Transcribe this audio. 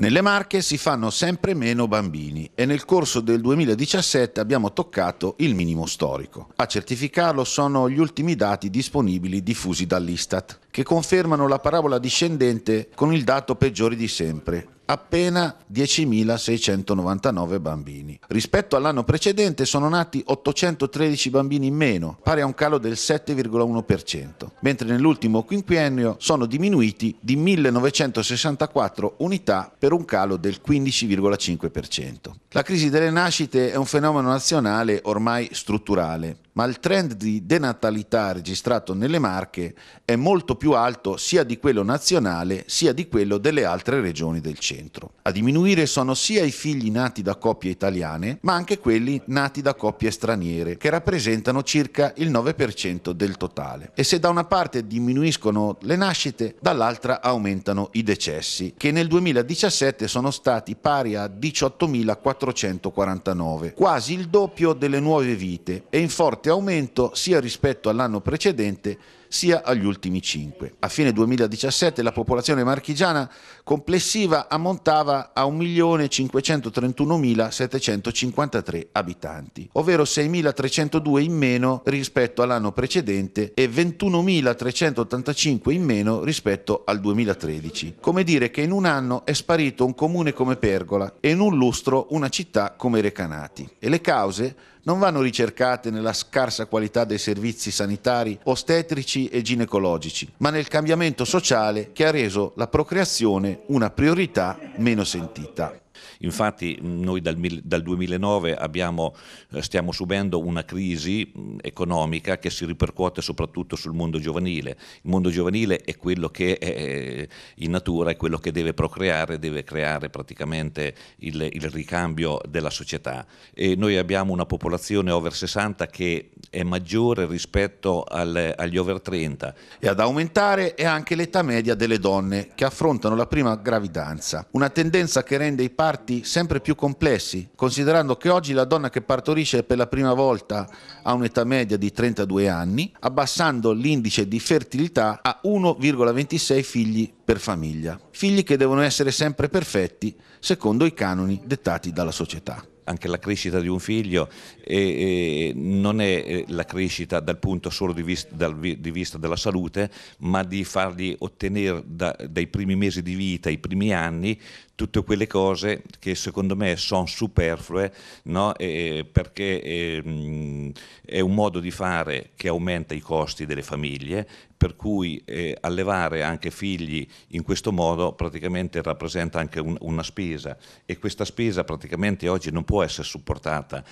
Nelle Marche si fanno sempre meno bambini e nel corso del 2017 abbiamo toccato il minimo storico. A certificarlo sono gli ultimi dati disponibili diffusi dall'Istat, che confermano la parabola discendente con il dato peggiore di sempre, appena 10.699 bambini. Rispetto all'anno precedente sono nati 813 bambini in meno, pari a un calo del 7,1%, mentre nell'ultimo quinquennio sono diminuiti di 1.964 unità per un calo del 15,5%. La crisi delle nascite è un fenomeno nazionale ormai strutturale ma il trend di denatalità registrato nelle Marche è molto più alto sia di quello nazionale sia di quello delle altre regioni del centro. A diminuire sono sia i figli nati da coppie italiane, ma anche quelli nati da coppie straniere, che rappresentano circa il 9% del totale. E se da una parte diminuiscono le nascite, dall'altra aumentano i decessi, che nel 2017 sono stati pari a 18.449, quasi il doppio delle nuove vite e in forte forte aumento sia rispetto all'anno precedente sia agli ultimi cinque. A fine 2017 la popolazione marchigiana complessiva ammontava a 1.531.753 abitanti, ovvero 6.302 in meno rispetto all'anno precedente e 21.385 in meno rispetto al 2013. Come dire che in un anno è sparito un comune come Pergola e in un lustro una città come Recanati. E le cause? non vanno ricercate nella scarsa qualità dei servizi sanitari, ostetrici e ginecologici, ma nel cambiamento sociale che ha reso la procreazione una priorità meno sentita. Infatti mm, noi dal, dal 2009 abbiamo, eh, stiamo subendo una crisi mm, economica che si ripercuote soprattutto sul mondo giovanile. Il mondo giovanile è quello che è, eh, in natura è quello che deve procreare, deve creare praticamente il, il ricambio della società. E noi abbiamo una popolazione over 60 che è maggiore rispetto al, agli over 30. E ad aumentare è anche l'età media delle donne che affrontano la prima gravidanza, una tendenza che rende i padri parti sempre più complessi, considerando che oggi la donna che partorisce per la prima volta ha un'età media di 32 anni, abbassando l'indice di fertilità a 1,26 figli per famiglia, figli che devono essere sempre perfetti secondo i canoni dettati dalla società anche la crescita di un figlio e, e non è eh, la crescita dal punto solo di vista, dal, di vista della salute, ma di fargli ottenere da, dai primi mesi di vita, i primi anni, tutte quelle cose che secondo me sono superflue no? eh, perché eh, è un modo di fare che aumenta i costi delle famiglie per cui eh, allevare anche figli in questo modo praticamente rappresenta anche un, una spesa e questa spesa praticamente oggi non può può essere supportata